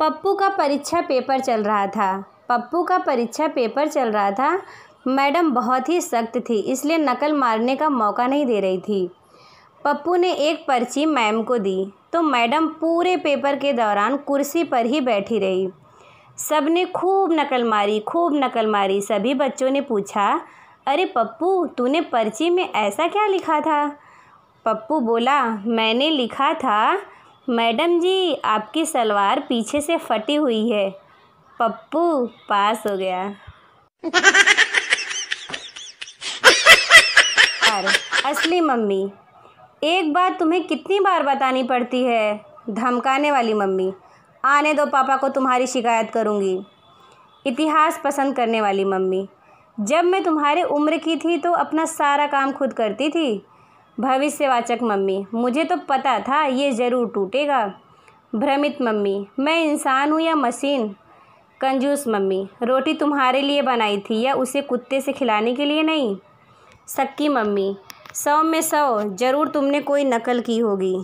पप्पू का परीक्षा पेपर चल रहा था पप्पू का परीक्षा पेपर चल रहा था मैडम बहुत ही सख्त थी इसलिए नकल मारने का मौका नहीं दे रही थी पप्पू ने एक पर्ची मैम को दी तो मैडम पूरे पेपर के दौरान कुर्सी पर ही बैठी रही सब ने खूब नकल मारी खूब नकल मारी सभी बच्चों ने पूछा अरे पप्पू तूने पर्ची में ऐसा क्या लिखा था पप्पू बोला मैंने लिखा था मैडम जी आपकी सलवार पीछे से फटी हुई है पप्पू पास हो गया और असली मम्मी एक बात तुम्हें कितनी बार बतानी पड़ती है धमकाने वाली मम्मी आने दो पापा को तुम्हारी शिकायत करूंगी इतिहास पसंद करने वाली मम्मी जब मैं तुम्हारे उम्र की थी तो अपना सारा काम खुद करती थी भविष्यवाचक मम्मी मुझे तो पता था ये ज़रूर टूटेगा भ्रमित मम्मी मैं इंसान हूँ या मशीन कंजूस मम्मी रोटी तुम्हारे लिए बनाई थी या उसे कुत्ते से खिलाने के लिए नहीं सक्की मम्मी सौ में सौ ज़रूर तुमने कोई नकल की होगी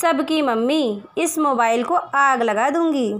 सबकी मम्मी इस मोबाइल को आग लगा दूंगी